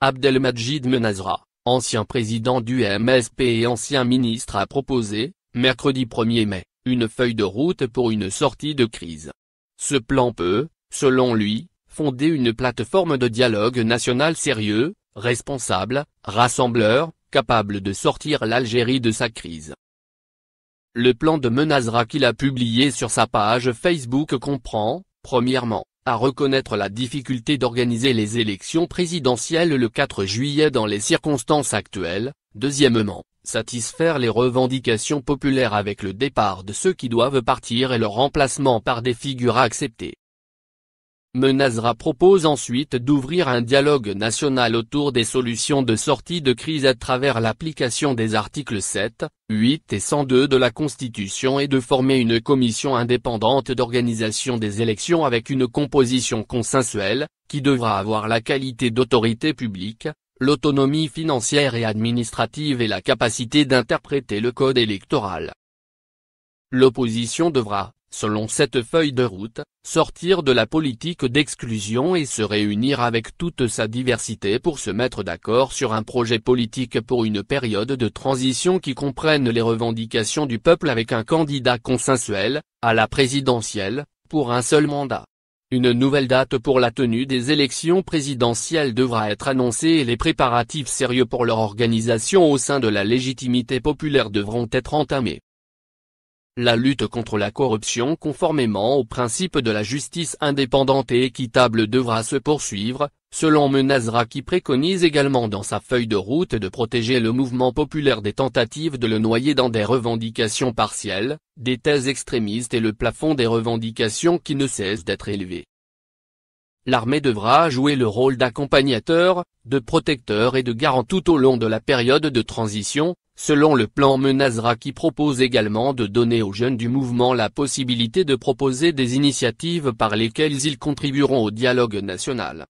Abdelmadjid Menazra, ancien président du MSP et ancien ministre a proposé, mercredi 1er mai, une feuille de route pour une sortie de crise. Ce plan peut, selon lui, fonder une plateforme de dialogue national sérieux, responsable, rassembleur, capable de sortir l'Algérie de sa crise. Le plan de Menazra qu'il a publié sur sa page Facebook comprend, premièrement, à reconnaître la difficulté d'organiser les élections présidentielles le 4 juillet dans les circonstances actuelles, deuxièmement, satisfaire les revendications populaires avec le départ de ceux qui doivent partir et leur remplacement par des figures acceptées. Menazra propose ensuite d'ouvrir un dialogue national autour des solutions de sortie de crise à travers l'application des articles 7, 8 et 102 de la Constitution et de former une commission indépendante d'organisation des élections avec une composition consensuelle, qui devra avoir la qualité d'autorité publique, l'autonomie financière et administrative et la capacité d'interpréter le code électoral. L'opposition devra, Selon cette feuille de route, sortir de la politique d'exclusion et se réunir avec toute sa diversité pour se mettre d'accord sur un projet politique pour une période de transition qui comprenne les revendications du peuple avec un candidat consensuel, à la présidentielle, pour un seul mandat. Une nouvelle date pour la tenue des élections présidentielles devra être annoncée et les préparatifs sérieux pour leur organisation au sein de la légitimité populaire devront être entamés la lutte contre la corruption conformément aux principes de la justice indépendante et équitable devra se poursuivre, selon Menazra qui préconise également dans sa feuille de route de protéger le mouvement populaire des tentatives de le noyer dans des revendications partielles, des thèses extrémistes et le plafond des revendications qui ne cessent d'être élevées. L'armée devra jouer le rôle d'accompagnateur, de protecteur et de garant tout au long de la période de transition, selon le plan Menazra qui propose également de donner aux jeunes du mouvement la possibilité de proposer des initiatives par lesquelles ils contribueront au dialogue national.